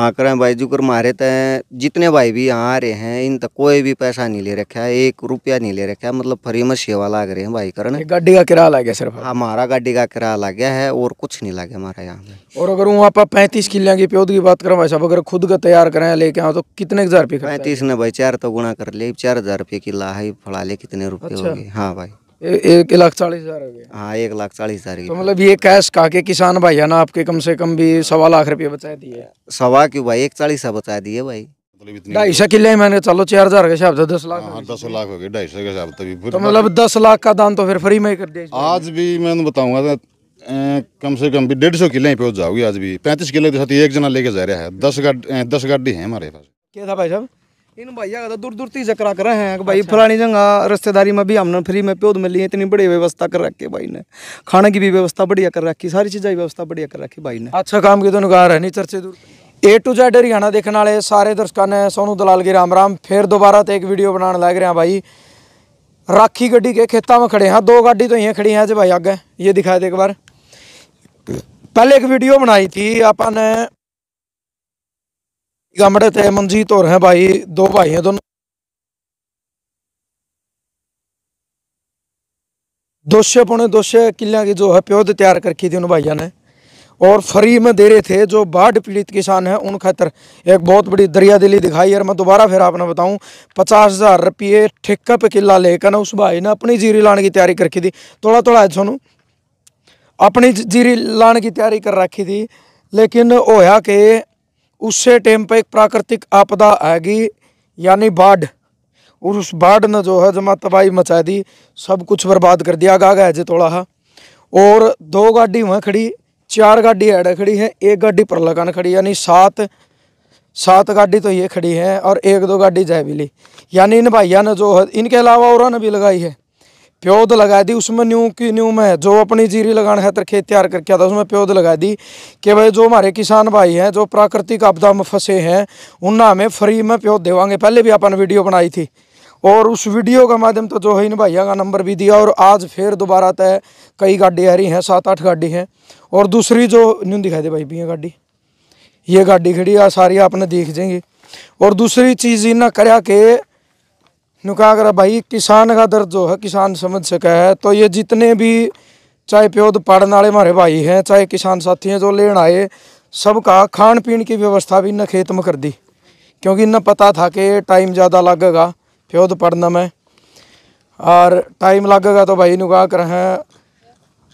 आकर जुकर मारे तो जितने भाई भी यहाँ आ रहे हैं इन तक तो कोई भी पैसा नहीं ले रखा है एक रुपया नहीं ले रखा है मतलब फ्री में सेवा लाग रहे हैं भाई करण गाड़ी का किराया लग गया सिर्फ हमारा हाँ, गाड़ी का किराया लग गया है और कुछ नहीं लगे हमारा यहाँ और अगर वहाँ पर पैंतीस किलिया की प्योद की बात करें भाई साहब अगर खुद का तैयार करें लेके आओ तो कितने हजार रुपये पैंतीस ने भाई चार तो गुणा कर ले चार हजार रुपये किला है फड़ा ले कितने रुपये अच्छा। हो गए हाँ भाई एक लाख चालीस हजार हाँ एक लाख चालीस हजार तो मतलब ये कैश का के किसान भाई है ना आपके कम से कम भी सवा लाख रुपये बचा दिए सवा क्यों भाई एक चालीस बचा दिए भाई मतलब ढाई सौ किले मैंने चलो चार हजार के हिसाब से दस लाख हाँ, दस लाख हो गए ढाई सौ के हिसाब से तो मतलब दस लाख का दान तो फिर फ्री में कर दिया आज भी मैं तो बताऊंगा कम से कम भी डेढ़ सौ किले पे जाओगी आज भी पैंतीस किले के साथ एक जना लेके जा रहा है दस गाड़ी दस गाड़ी है हमारे पास क्या था भाई साहब इन भैया का दूर दूर तीस चक्रा कर रहे हैं कि भाई अच्छा। फलानी जगह रिश्तेदारी में भी हमने फ्री में प्योद मिली इतनी बड़ी व्यवस्था कर रखी भाई ने खाने की भी व्यवस्था बढ़िया कर रखी सारी चीज़ें व्यवस्था बढ़िया कर रखी भाई ने अच्छा काम की तो नुकार है नहीं चर्चे दूर ए टू जैड हरियाणा देखने वाले सारे दर्शकों ने सोनू दलाल की राम राम फिर दोबारा तो एक वीडियो बनाने लग रहे हैं भाई राखी गड्डी के खेतों में खड़े हाँ दो गाड़ी तो यहीं खड़ी हैं जो भाई आगे ये दिखाए थे एक बार पहले एक वीडियो बनाई थी आपने गमड़े थे मंजीत और हैं भाई दो भाई हैं दोनों दोशे पौने दोशे किले की जो है प्योद तैयार रखी थी उन भाइयों ने और फ्री में दे रहे थे जो बाढ़ पीड़ित किसान हैं उन खातर एक बहुत बड़ी दरिया दिली दिखाई और मैं दोबारा फिर आपने बताऊं पचास हज़ार रुपये ठेका पे किला लेकर ना उस भाई ने अपनी जीरी लाने की तैयारी रखी थी थोड़ा थोड़ा है सोनू अपनी जीरी लाने की तैयारी कर रखी थी लेकिन होया के उससे टाइम पर एक प्राकृतिक आपदा आएगी यानी बाढ़ और उस बाढ़ ने जो है जमा तबाही मचा दी सब कुछ बर्बाद कर दिया गया है थोड़ा है और दो गाड़ी वहाँ खड़ी चार गाड़ी एड खड़ी है एक गाड़ी पर लगान खड़ी यानी सात सात गाड़ी तो ये खड़ी है और एक दो गाड़ी जय बिली यानी इन भाइया ने जो है इनके अलावा और ने भी लगाई है प्योद तो लगा दी उसमें न्यू की न्यू में जो अपनी जीरी लगाने खातर खेत तैयार करके आता उसमें प्योद तो लगा दी कि भाई जो हमारे किसान भाई हैं जो प्राकृतिक आपदा में फंसे हैं उन्हें हमें फ्री में प्योद देवांगे पहले भी अपन वीडियो बनाई थी और उस वीडियो का माध्यम तो जो है इन भाइयों का नंबर भी दिया और आज फिर दोबारा तय तो कई गाड़ी आ रही हैं सात आठ गाड़ी हैं और दूसरी जो न्यू दिखाई दे भाई भी ये गाड़ी ये गाड़ी खड़ी सारी आपने देख जाएंगे और दूसरी चीज़ इन्हें करा के नुका कर भाई किसान का दर्द जो है किसान समझ सका है तो ये जितने भी चाहे प्योद पाड़न वाले हमारे भाई हैं चाहे किसान साथी हैं जो लेन आए सबका खान पीन की व्यवस्था भी इन्हें खेत में कर दी क्योंकि इन्हें पता था कि टाइम ज़्यादा लगेगा प्योद पढ़ने में और टाइम लगेगा तो भाई नुका कर हैं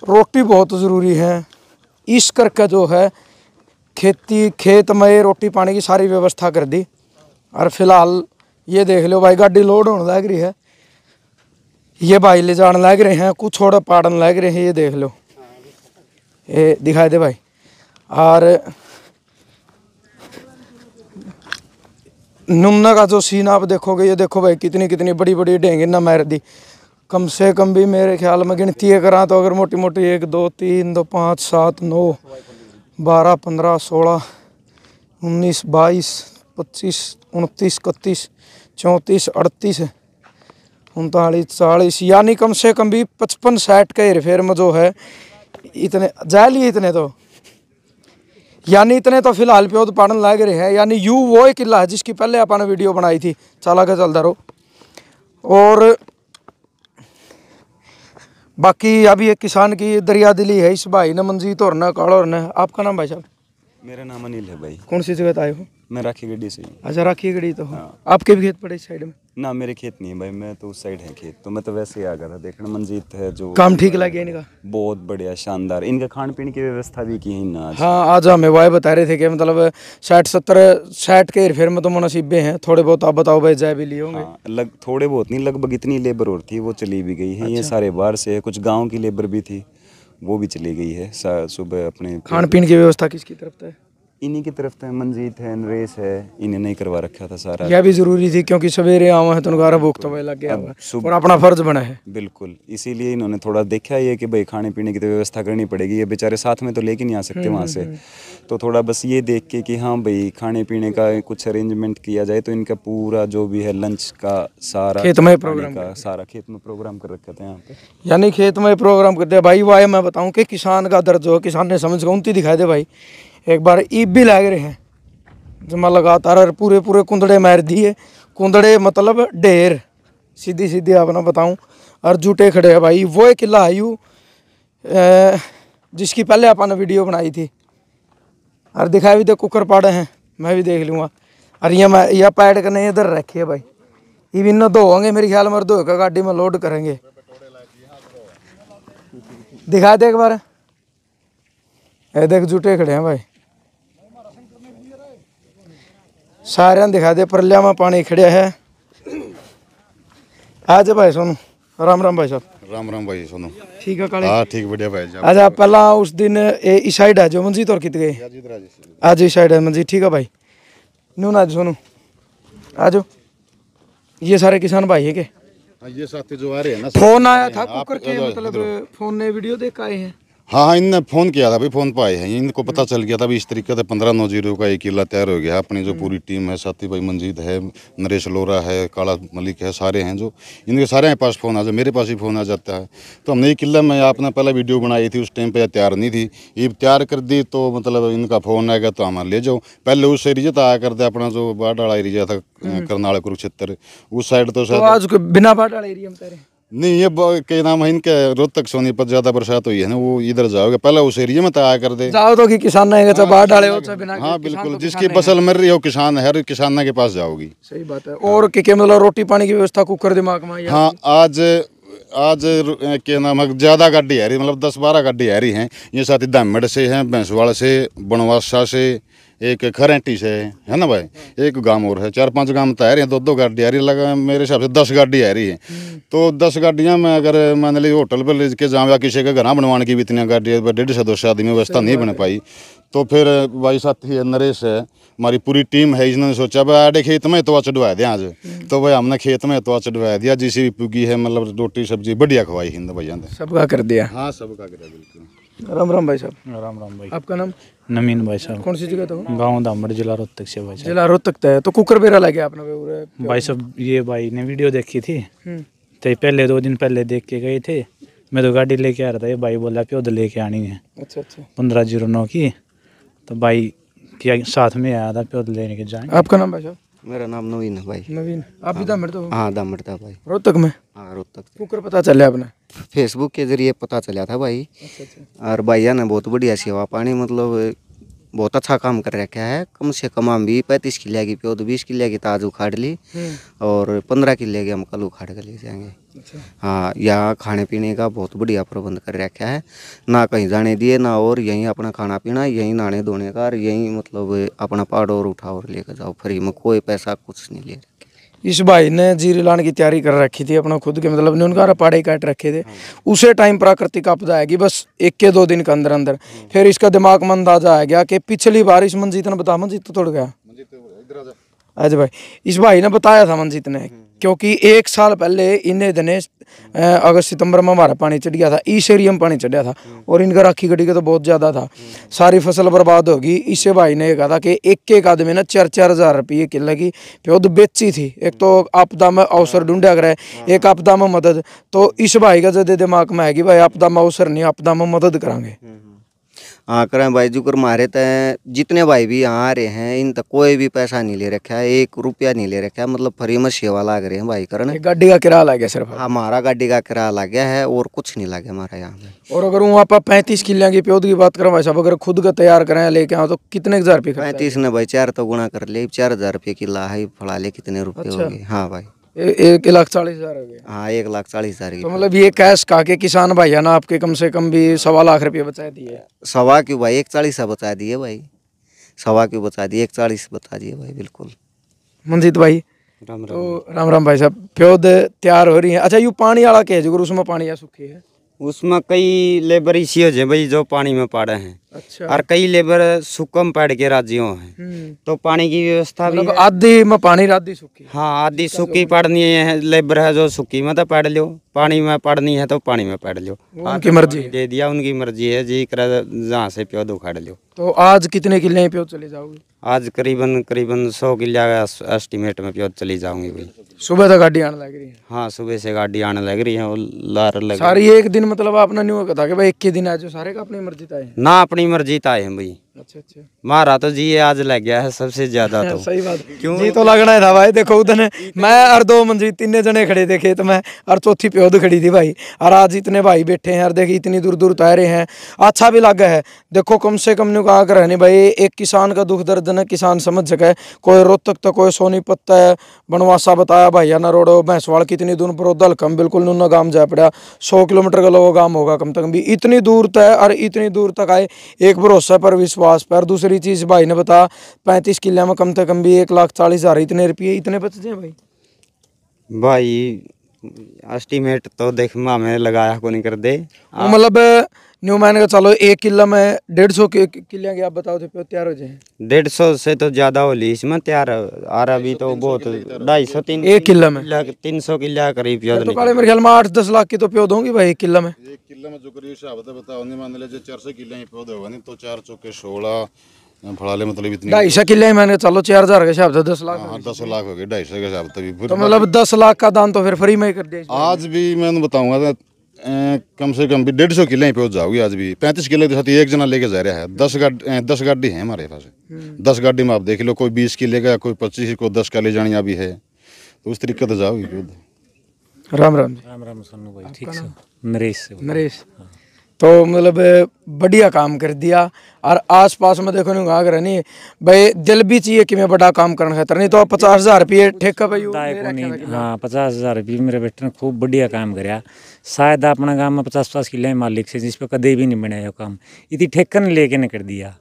रोटी बहुत ज़रूरी है इस करके जो है खेती खेत में रोटी पानी की सारी व्यवस्था कर दी और फिलहाल ये देख लो भाई गाड़ी लोड होने लग रही है ये भाई ले जाने लग रहे हैं कुछ थोड़ा पाड़न लग रहे हैं ये देख लो ये दिखाई दे भाई और नमुना का जो सीन आप देखोगे ये देखो भाई कितनी कितनी बड़ी बड़ी डेंगे ना मैर दी कम से कम भी मेरे ख्याल में गिनती है करा तो अगर मोटी मोटी एक दो तीन दो पाँच सात नौ बारह पंद्रह सोलह उन्नीस बाईस पच्चीस उनतीस इकतीस चौंतीस अड़तीस उनतालीस चालीस यानी कम से कम भी पचपन साठ के हेरफेर में जो है इतने जा लिए इतने तो यानी इतने तो फिलहाल पे तो पाड़न लाग रहे हैं यानी यू वो एक किला है जिसकी पहले आपने वीडियो बनाई थी चला के चलता रहो और बाकी अभी एक किसान की दरिया दिली है इस भाई ने मंजीत और ना काड़ो और ना आपका नाम भाई साहब मेरा नाम अनिल है भाई कौन सी जगह आए हो मैं राखी गड्डी से अच्छा राखी गड्डी तो हाँ। आपके भी खेत पड़े साइड में ना मेरे खेत नहीं है भाई मैं तो उस साइड है खेत तो मैं तो वैसे ही आ गया था देखना मंजीत है जो काम ठीक लगे इनका बहुत बढ़िया शानदार इनका खान पीन की व्यवस्था भी की है ना हाँ आज हमें वाई बता रहे थे कि मतलब साठ सत्तर साठ के फिर में तो मुनसीबे हैं थोड़े बहुत आप बताओ भाई जाए भी लिए होंगे हाँ, लग थोड़े बहुत नहीं लगभग इतनी लेबर और थी वो चली भी गई है ये अच्छा। सारे बाहर से कुछ गाँव की लेबर भी थी वो भी चली गई है सुबह अपने खान पीन की व्यवस्था किसकी तरफ है इन्हीं की तरफ थे तो मंजीत है नरेश है इन्हें नहीं करवा रखा था सारा यह भी जरूरी थी क्योंकि सवेरे आवा है तो गारा भूख तो लग गया और अपना फर्ज बना है बिल्कुल इसीलिए इन्होंने थोड़ा देखा ये कि भाई खाने पीने की तो व्यवस्था करनी पड़ेगी ये बेचारे साथ में तो लेके नहीं आ सकते हम्म, वहाँ से हम्म, हम्म। तो थोड़ा बस ये देख के कि हाँ भाई खाने पीने का कुछ अरेंजमेंट किया जाए तो इनका पूरा जो भी है लंच का सारा खेत में प्रोग्राम का सारा खेत में प्रोग्राम कर रखा था यहाँ पे यानी खेत में प्रोग्राम कर दिया भाई वाह मैं बताऊँ कि किसान का दर्द जो किसान ने समझ गए उनती दिखाई दे भाई एक बार ईब भी लग रहे हैं जो मैं लगातार पूरे पूरे कुंदड़े मार दिए कुंदड़े मतलब ढेर सीधी सीधी आपने बताऊं और जूटे खड़े हैं भाई वो एक किला आयु जिसकी पहले आपने वीडियो बनाई थी और दिखाई भी दे कुकर पाड़े हैं मैं भी देख लूँगा और ये मैं यह पैड करने इधर रखिए भाई ये भी इन्हें दो मेरे ख्याल में धोकर गाड़ी में लोड करेंगे दिखा दे एक बार ये देख जूटे खड़े हैं भाई ਸਾਰਿਆਂ ਨੂੰ ਦਿਖਾ ਦੇ ਪਰਲਿਆਵਾਂ ਪਾਣੀ ਖੜਿਆ ਹੈ आज भाई सोनू राम राम भाई साहब राम राम भाई सोनू ठीक है काले हाँ ठीक बढ़िया भाई साहब अच्छा पहला उस दिन ये इस साइड है जो मंजीत और कित गए आज इस साइड है मंजीत ठीक है भाई नून आज सोनू आज ये सारे किसान भाई है के ये साथी जो आ रहे हैं ना फोन आया था कुकर के मतलब फोन ने वीडियो देखा आए हैं हाँ हाँ इनने फ़ोन किया था भाई फ़ोन पर आए हैं इनको पता हम्म। चल गया था भी इस तरीके से पंद्रह नौ जीरो का एक किला तैयार हो गया अपनी जो हम्म। पूरी टीम है साथी भाई मंजीत है नरेश लोरा है काला मलिक है सारे हैं जो इनके सारे पास फ़ोन आ जाए मेरे पास ही फ़ोन आ जाता है तो हमने ये किला में आपने पहला वीडियो बनाई थी उस टाइम पर तैयार नहीं थी ये तैयार कर दी तो मतलब इनका फ़ोन आएगा तो हमारे ले जाओ पहले उस एरिया तो आया करते अपना जो बाढ़ वाला एरिया था हम्म। करनाल कुरुक्षेत्र उस साइड तो, तो शायद बिना बाढ़ वाला एरिया में नहीं ये कई नाम है इनके रोहतक सोनी पर ज्यादा बरसात हुई है ना वो इधर जाओगे पहले उस एरिया में तय तो कर दे जाओ तो कि किसान आएगा तो हाँ, बाहर डाले हाँ बिल्कुल तो जिसकी फसल मर रही हो किसान हर किसान के पास जाओगी सही बात है और के मतलब रोटी पानी की व्यवस्था कुकर दिमाग में हाँ आज आज के नाम है ज़्यादा गाड़ी आ रही मतलब दस बारह गाड़ी आ रही है ये साथ ही दामेड़ से है भैंसवाड़ से बनवासा से एक खरेंटी से है ना भाई हाँ। एक गांव और है चार पांच गांव तो आ रही हैं दो दो गाड़ी आ रही है लगा मेरे हिसाब से दस गाड़ी आ रही है हाँ। तो दस गाड़ियां में अगर मान ली होटल पर लेके जाऊँ या किसी के घर बनवाने की भी इतनी गाड़ी डेढ़ सौ दो सौ आदमी व्यवस्था नहीं बन पाई तो फिर भाई साथी है नरेश है हमारी पूरी टीम है इसने सोचा भाई आडे खेत में तो चढ़वा दें आज हाँ। तो भाई हमने खेत में तो चढ़वा दिया जिसे भी पुगी है मतलब रोटी सब्जी बढ़िया खवाई हिंद भैया सबका कर दिया हाँ सबका कर दिया बिल्कुल राम राम भाई साहब राम राम भाई आपका नाम नमीन भाई साहब कौन सी जगह था गाँव दामर जिला रोहतक से भाई साहब जिला रोहतक है तो कुकर बेरा लगे आपने भाई साहब ये भाई ने वीडियो देखी थी तो पहले दो दिन पहले देख के गए थे मैं तो गाड़ी लेके आ रहा था ये भाई बोला प्योद लेके आनी है अच्छा अच्छा पंद्रह जीरो नौ की तो भाई किया साथ में आया था प्योद लेने के जाएंगे आपका नाम भाई साहब मेरा नाम नवीन है भाई नवीन आप भी दामड़ तो हाँ दामड़ था भाई रोहतक में रोहतक तक कुकर पता चल अपने फेसबुक के जरिए पता चला था भाई अच्छा, अच्छा। और भैया ने बहुत बढ़िया सेवा पानी मतलब बहुत अच्छा काम कर रखा है कम से कम हम भी पैंतीस किले की प्यो तो बीस किले की ताज उखाड़ ली हम्म। और पंद्रह किले की हम कल उखाड़ कर ले जाएंगे अच्छा। हाँ यहाँ खाने पीने का बहुत बढ़िया प्रबंध कर रखा है ना कहीं जाने दिए ना और यहीं अपना खाना पीना यहीं नहाने धोने का और यहीं मतलब अपना पहाड़ और उठा और लेकर जाओ फ्री में कोई पैसा कुछ नहीं ले रहा इस भाई ने जीरी लाने की तैयारी कर रखी थी अपना खुद के मतलब उनका पाड़े काट रखे थे हाँ। उसे टाइम प्राकृतिक आपदा आएगी बस एक के दो दिन के अंदर अंदर हाँ। फिर इसका दिमाग में अंदाजा आ गया कि पिछली बार इस मंजीत ने बता मंजीत तो तोड़ गया तो आज भाई इस भाई ने बताया था मंजीत ने हाँ। क्योंकि एक साल पहले इन्हें धने अगस्त सितंबर में हमारा पानी चढ़ गया था इस पानी चढ़ा था और इनका राखी गड्डी के तो बहुत ज़्यादा था सारी फसल बर्बाद होगी इसे भाई ने कहा था कि एक एक आदमी ना चार चार हज़ार रुपये किले की प्योद तो बेची थी एक तो आपदा में अवसर ढूंढा करे एक आपदा में मदद तो इस भाई का जद दिमाग में है कि भाई आपदा में अवसर नहीं आपदा में मदद करांगे हम्म, हम्म। आकर हाँ, भाई जुकर मारे तो जितने भाई भी यहाँ आ रहे हैं इन तक तो कोई भी पैसा नहीं ले रखा है एक रुपया नहीं ले रखा है मतलब फ्री में सेवा लाग रहे हैं भाई करण गाड़ी का किराया लग गया सिर्फ हमारा हाँ, गाड़ी का किराया लग गया है और कुछ नहीं लगे हमारा यहाँ और अगर वहाँ पर पैंतीस किले की प्योद की बात करें भाई साहब अगर खुद का तैयार करें लेके आओ तो कितने हजार रुपये पैंतीस ने भाई चार तो गुणा कर ले चार हजार रुपये किला है फड़ा ले कितने रुपये अच्छा। हो गए हाँ भाई एक लाख चालीस हजार हाँ एक लाख चालीस हजार तो मतलब ये कैश का के किसान भाई है ना आपके कम से कम भी सवा लाख रुपये बचा दिए सवा क्यों भाई एक चालीस बचा दिए भाई सवा क्यों बचा दिए एक चालीस बता दिए भाई बिल्कुल मंजीत भाई राम तो राम तो राम राम भाई साहब प्योद तैयार हो रही है अच्छा यू पानी वाला के है जो उसमें पानी या सूखी है उसमें कई लेबर इसी हो जाए भाई जो पानी में पाड़े हैं अच्छा। और कई लेबर सुकम पैड के राज्यों है हम्म। तो पानी की व्यवस्था भी मतलब आधी में पानी आधी सुखी हाँ आधी सुखी पड़नी है लेबर है जो सुखी में तो मतलब पैड लो पानी में पड़नी है तो पानी में पैड लो उनकी मर्जी दे दिया उनकी मर्जी है जी कर जहाँ से प्यो दो लो तो आज कितने किले प्यो चले जाओगे आज करीबन करीबन सौ किला एस्टिमेट में प्योर चली जाऊंगी भाई सुबह तक गाड़ी आने लग रही है हाँ सुबह से गाड़ी आने लग रही है लार लग सारी एक दिन मतलब आपने नहीं कहा कि भाई एक ही दिन आज सारे का अपनी मर्जी था ना अपनी मर्जी ताए हैं भाई अच्छा अच्छा तो जी आज लग गया है सबसे ज्यादा तो सही बात क्यों जी तो लगना ही था भाई देखो उधर तो- मैं और दो मंजीत तीन जने खड़े थे खेत में और चौथी प्योद खड़ी थी भाई और आज इतने भाई बैठे हैं और देखिए इतनी दूर दूर तैरे हैं अच्छा भी लग है देखो कम से कम ने कहा कर भाई एक किसान का दुख दर्द न किसान समझ सके कोई रोहतक तो कोई सोनी पत्ता है बनवासा बताया भाई ना रोड भैंसवाड़ कितनी दूर पर कम बिल्कुल नूना गांव जा पड़ा सौ किलोमीटर का लोगों गांव होगा कम तक भी इतनी दूर तय और इतनी दूर तक आए एक भरोसा पर विश्वास पास पर दूसरी चीज़ भाई ने बता पैंतीस किले में कम से कम भी एक लाख चालीस हज़ार इतने रुपये इतने बचते हैं भाई भाई एस्टीमेट तो देख हमें लगाया को नहीं कर दे मतलब न्यू मैन का चलो एक किला में डेढ़ सौ किले के आप बताओ थे तो तैयार हो जाए डेढ़ सौ से तो ज्यादा होली इसमें तैयार आ रहा भी तो बहुत ढाई सौ तीन एक किला में तीन सौ किला करीब तो मेरे ख्याल में आठ दस लाख की तो प्योद होंगी भाई एक किला में किला में जो करी कधी शाबदा बता वंदे मानल्याचे ही पौधे होगा नहीं तो चार चौके शोला फड़ाले मतलब इतने ढाई सौ किले मैंने चलो चार हजार के हिसाब दस लाख हाँ दस लाख हो गए ढाई सौ के हिसाब तभी तो मतलब दस लाख का दान तो फिर फ्री में कर दे आज भी मैं बताऊंगा कम से कम भी डेढ़ सौ किले पहुंच जाओगी आज भी पैंतीस किले के साथ एक जना लेके जा रहा है दस गाड़ी दस गाड़ी है हमारे पास हम्म। दस गाड़ी में आप देख लो कोई बीस किले का कोई पच्चीस कोई दस का ले जानी अभी है तो उस तरीके से जाओगी राम राम जी राम राम सोनू भाई ठीक है नरेश नरेश हाँ। तो मतलब बढ़िया काम कर दिया और आस में देखो नहीं अगर नहीं भाई दिल भी चाहिए कि मैं बड़ा काम करना खातर नहीं तो पचास हजार रुपये ठेका भाई हाँ पचास हजार रुपये मेरे बेटे ने खूब बढ़िया काम कराया शायद अपना काम में पचास पचास किले मालिक से जिस पर कदे भी नहीं बनाया काम इतनी ठेकन लेके ने कर दिया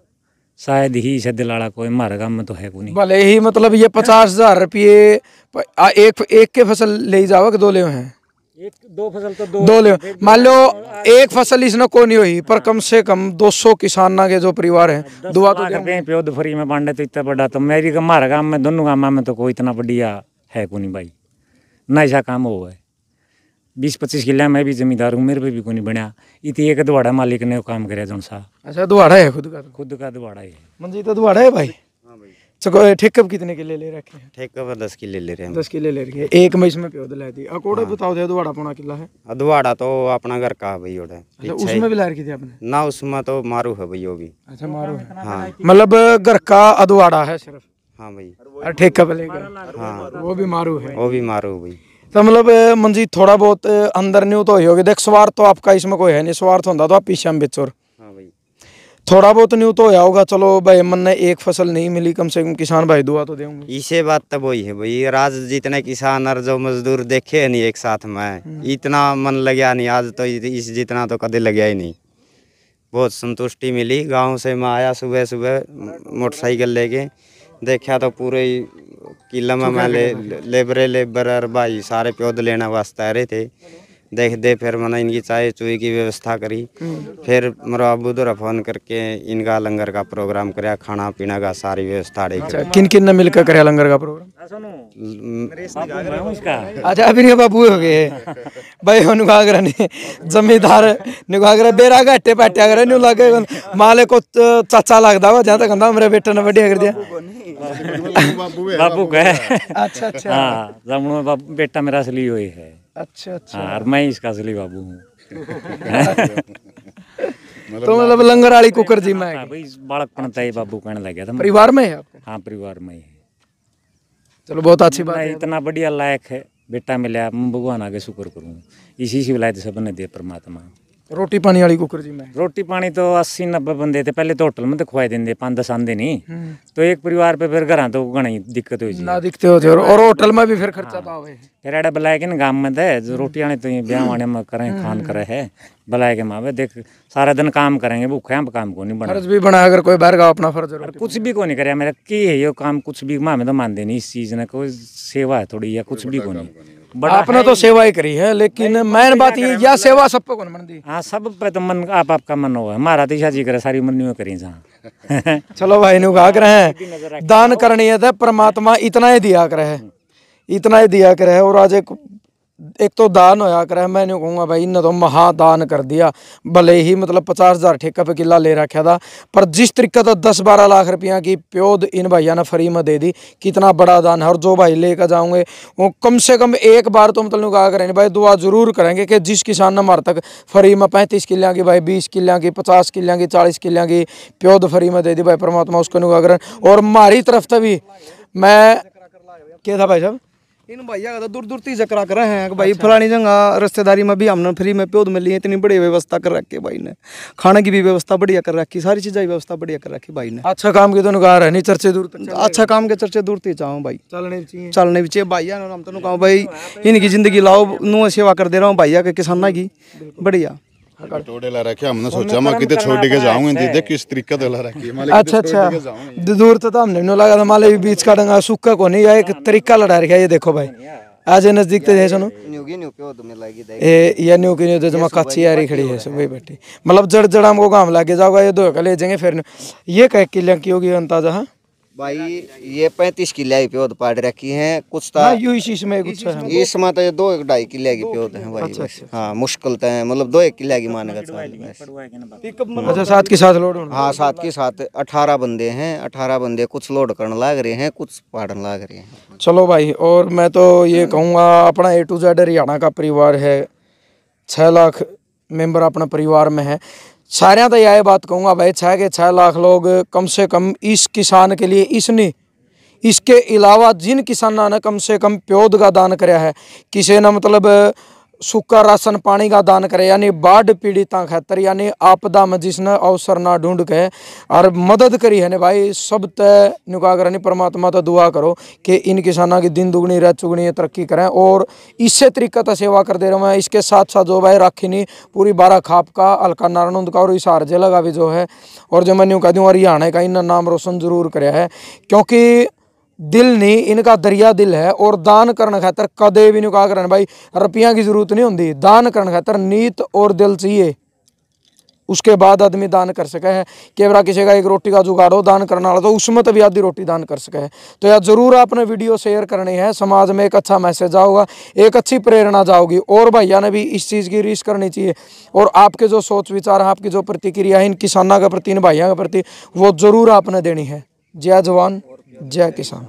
शायद ही इसे दिलाड़ा कोई हमारे गांव में तो है को नहीं भले ही मतलब ये पचास हजार रुपये एक एक के फसल ले जाओ कि दो ले हैं एक दो फसल तो दो, दो ले मान लो एक फसल इसने को नहीं हुई पर कम से कम 200 किसान ना के जो परिवार हैं दुआ तो करते प्यो दोपहरी में पांडे तो इतना बड़ा तो मेरी हमारे गांव में दोनों गांव में तो कोई इतना बढ़िया है को नहीं भाई ना ऐसा काम हुआ है बीस पच्चीस किला मैं भी जमींदार हूँ मेरे पे भी कोई बनया इति एक दुआड़ा मालिक ने काम करे जोन सा अच्छा दुआड़ा है खुद का खुद का दुआड़ा है मंजी तो दुआड़ा है भाई हाँ चको अच्छा, कितने ले रखे हैं दस किले ले रहे हैं दस किले ले रखे एक में प्योद हाँ। बताओ दुआड़ा किला है दुआड़ा तो अपना घर का भाई अच्छा उसमें भी ला रखी थी आपने ना उसमें तो मारू है भाई वो भी अच्छा मारू है हाँ मतलब घर का अदवाड़ा है सिर्फ हाँ भाई लेकर हाँ वो भी मारू है वो भी मारू भाई तो मतलब मंजी थोड़ा बहुत अंदर न्यू तो होगी देख सवार तो आपका इसमें कोई है नहीं सवार तो होता तो आप पीछे में बेचोर थोड़ा बहुत न्यू तो होया होगा चलो भाई मन ने एक फसल नहीं मिली कम से कम किसान भाई दुआ तो देंगे इसे बात तब वही है भाई राज जितने किसान और जो मजदूर देखे है नहीं एक साथ में इतना मन लगा नहीं आज तो इस जितना तो कदे लगे ही नहीं बहुत संतुष्टि मिली गांव से मैं आया सुबह सुबह मोटरसाइकिल लेके ਦੇਖਿਆ ਤਾਂ ਪੂਰੇ ਹੀ ਕਿਲਮ ਮਾਲੇ ਲੇਬਰੇ ਲੇਬਰ ਅਰਬਾਈ ਸਾਰੇ ਪਿਓ ਲੈਣਾ ਵਾਸਤੇ ਆ ਰਹੇ ਤੇ देख दे फिर मैंने इनकी चाय चुई की व्यवस्था करी हम्म। फिर मेरा अबू दूर फोन करके इनका लंगर का प्रोग्राम कराया खाना पीना का सारी व्यवस्था अच्छा, किन किन ने मिलकर कर लंगर का प्रोग्राम अच्छा अभी बाबू हो गए भाई हो नुगागरा ने जमींदार नुगागरा बेरा घाटे पाटे अगर नहीं लागे माले को चाचा लगता हुआ जहाँ तक कहता मेरे बेटे ने बढ़िया कर दिया बाबू का अच्छा अच्छा हाँ बेटा मेरा असली हुई है अच्छा अच्छा हाँ, और मैं इसका असली बाबू हूँ मतलब तो मतलब आली कुकर जी मैं हाँ, भाई बालकपन अच्छा, बाबू अच्छा। कहने लग गया था परिवार में है हाँ परिवार में ही चलो बहुत अच्छी बात है इतना बढ़िया लायक है बेटा मिला भगवान आगे शुक्र करूँ इसी से बुलाए सबने दे परमात्मा ਰੋਟੀ ਪਾਣੀ ਵਾਲੀ ਕੁੱਕਰ जी में रोटी पानी तो अस्सी नब्बे बंदे थे पहले तो होटल में तो खुआई देते पाँच दस आंदे नहीं हम्म। तो एक परिवार पे फिर घर तो घनी दिक्कत हुई ना दिखते होते और होटल में भी फिर खर्चा पावे हाँ। फिर एडा बुलाए के ना गाँव में जो हम्म। रोटी आने तो ब्याह आने में करें हम्म। खान करे है बुलाए के माँ देख सारा दिन काम करेंगे भूखे हैं काम को नहीं बना भी बना अगर कोई बाहर का अपना फर्ज कुछ भी को नहीं करे मेरा की है यो काम कुछ भी माँ तो मानते नहीं इस चीज ने कोई सेवा है थोड़ी या कुछ भी को नहीं आपने तो सेवा ही करी है लेकिन मैन बात ये या मतलब- सेवा सबको कौन मन दी हाँ सब पे तो मन आप आपका मन हो हमारा दिशा तो जी करे सारी मनियो करी जहाँ चलो भाई नु कहा करे दान करनी है तो परमात्मा इतना ही दिया करे इतना ही दिया करे और आज एक एक तो दान होया कर मैं नहीं कहूँगा भाई इन्हें तो महा दान कर दिया भले ही मतलब पचास हज़ार ठेका पे किला ले रखा था पर जिस तरीके तो दस बारह लाख रुपया की प्योद इन भैया ने फ्री में दे दी कितना बड़ा दान है और जो भाई लेकर जाऊँगे वो कम से कम एक बार तो मतलब कहा करेंगे भाई दुआ ज़रूर करेंगे कि जिस किसान ने हमारे तक फ्री में पैंतीस किलियाँ की भाई बीस किलियाँ की पचास किलियाँ की चालीस किलियाँ की प्योद फ्री में दे दी भाई परमात्मा उसको नुका करें और हमारी तरफ तभी मैं क्या था भाई साहब इन भैया का तो दूर दूर तीस चक्कर कर रहे हैं भाई अच्छा। फलानी जगह रिश्तेदारी में भी हमने फ्री में प्योद मिली है इतनी बढ़िया व्यवस्था कर रखी है भाई ने खाने की भी व्यवस्था बढ़िया कर रखी सारी चीज़ें व्यवस्था बढ़िया कर रखी भाई ने अच्छा काम के तो नुकार है नहीं चर्चे दूर अच्छा काम के चर्चे दूर तीस चाहूँ भाई चलने चलने भी चाहिए भैया हम तो कहूँ भाई इनकी जिंदगी लाओ नुआ सेवा कर दे रहा हूँ भैया के किसाना की बढ़िया ਟੋੜੇ हाँ, तो अच्छा, अच्छा। दूर तो हमने नो लगा था माले बीच का डंगा सूखा को नहीं एक तरीका लड़ा रखा ये देखो भाई आज नजदीक तो है सुनो न्यू की न्यू तो कच्ची आ रही खड़ी है भाई बैठी मतलब जड़ जड़ हमको काम लागे जाओगा ये दो कले जाएंगे फिर ये कह किले की होगी अंदाजा हाँ भाई ये पैंतीस किले की प्योद तो पाड़ रखी हाँ, है कुछ था इसमें इसमें तो दो एक ढाई किले की प्योद है भाई अच्छा, अच्छा। हाँ अच्छा। मुश्किल तो है मतलब दो एक किले की मानेगा अच्छा सात मतलब हाँ। के साथ लोड हाँ सात के साथ अठारह बंदे हैं अठारह बंदे कुछ लोड करने लाग रहे हैं कुछ पाड़न लाग रहे हैं चलो भाई और मैं तो ये कहूँगा अपना ए टू जेड हरियाणा का परिवार है छः लाख मेंबर अपना परिवार में है सारे तो यह बात कहूँगा भाई छः के छः लाख लोग कम से कम इस किसान के लिए इसने इसके अलावा जिन किसानों ने कम से कम प्योद का दान कराया है किसी ने मतलब सुखा राशन पानी का दान करे यानी बाढ़ पीड़िता खातर यानी आपदा में जिसने अवसर ना ढूंढ के और मदद करी है ने भाई सब तय नुका कर परमात्मा तो दुआ करो कि इन किसानों की दिन दुगनी रह चुगनी तरक्की करें और इसे तरीका तो सेवा कर दे रहे हैं इसके साथ साथ जो भाई राखी नहीं पूरी बारह खाप का अलका नारायण का और इस आरजे का भी जो है और जो मैं न्यू कह दूँ हरियाणा का इन्हें नाम रोशन जरूर कराया है क्योंकि दिल नहीं इनका दरिया दिल है और दान करने खातर कदे भी कहा करन भाई रुपया की जरूरत नहीं होती दान करने खातर नीत और दिल चाहिए उसके बाद आदमी दान कर सके है केवरा किसी का एक रोटी का जुगाड़ो दान करने वाला तो उसमें तभी आधी रोटी दान कर सके है तो यार ज़रूर आपने वीडियो शेयर करनी है समाज में एक अच्छा मैसेज आओगा एक अच्छी प्रेरणा जाओगी और भैया ने भी इस चीज़ की रीस करनी चाहिए और आपके जो सोच विचार हैं आपकी जो प्रतिक्रिया है इन किसानों के प्रति इन भाइयों के प्रति वो ज़रूर आपने देनी है जय जवान जय किसान